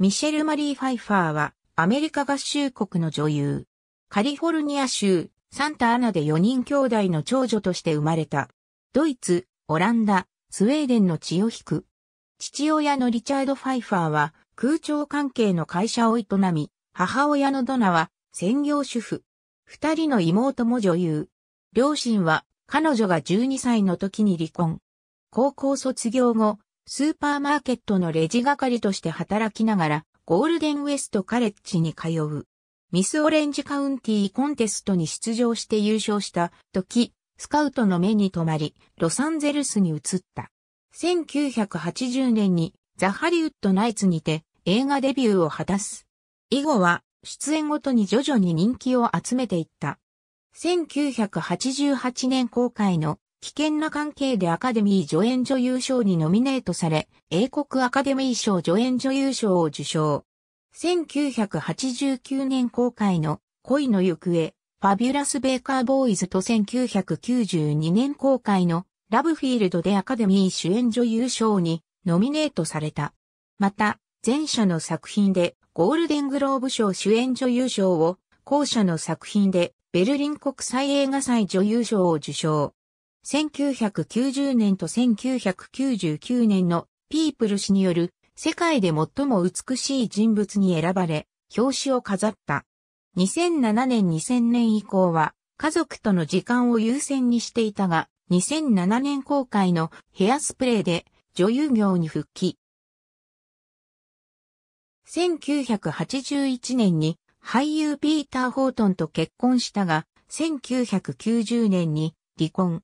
ミシェル・マリー・ファイファーは、アメリカ合衆国の女優。カリフォルニア州、サンタアナで4人兄弟の長女として生まれた。ドイツ、オランダ、スウェーデンの血を引く。父親のリチャード・ファイファーは、空調関係の会社を営み、母親のドナは、専業主婦。二人の妹も女優。両親は、彼女が12歳の時に離婚。高校卒業後、スーパーマーケットのレジ係として働きながら、ゴールデンウエストカレッジに通う。ミスオレンジカウンティーコンテストに出場して優勝した時、スカウトの目に留まり、ロサンゼルスに移った。1980年にザ・ハリウッド・ナイツにて映画デビューを果たす。以後は出演ごとに徐々に人気を集めていった。1988年公開の危険な関係でアカデミー助演女優賞にノミネートされ、英国アカデミー賞助演女優賞を受賞。1989年公開の恋の行方、ファビュラス・ベーカー・ボーイズと1992年公開のラブフィールドでアカデミー主演女優賞にノミネートされた。また、前者の作品でゴールデングローブ賞主演女優賞を、後者の作品でベルリン国際映画祭女優賞を受賞。1990年と1999年のピープル氏による世界で最も美しい人物に選ばれ、表紙を飾った。2007年2000年以降は家族との時間を優先にしていたが、2007年公開のヘアスプレーで女優業に復帰。1981年に俳優ピーター・ホートンと結婚したが、1990年に離婚。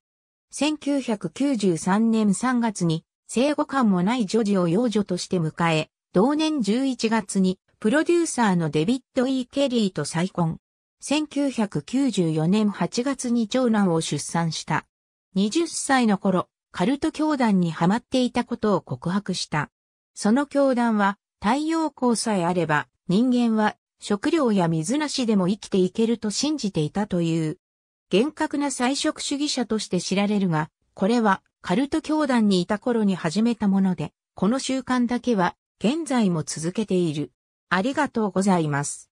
1993年3月に生後感もない女児を養女として迎え、同年11月にプロデューサーのデビッド・ E・ ケリーと再婚。1994年8月に長男を出産した。20歳の頃、カルト教団にハマっていたことを告白した。その教団は、太陽光さえあれば、人間は食料や水なしでも生きていけると信じていたという。厳格な菜食主義者として知られるが、これはカルト教団にいた頃に始めたもので、この習慣だけは現在も続けている。ありがとうございます。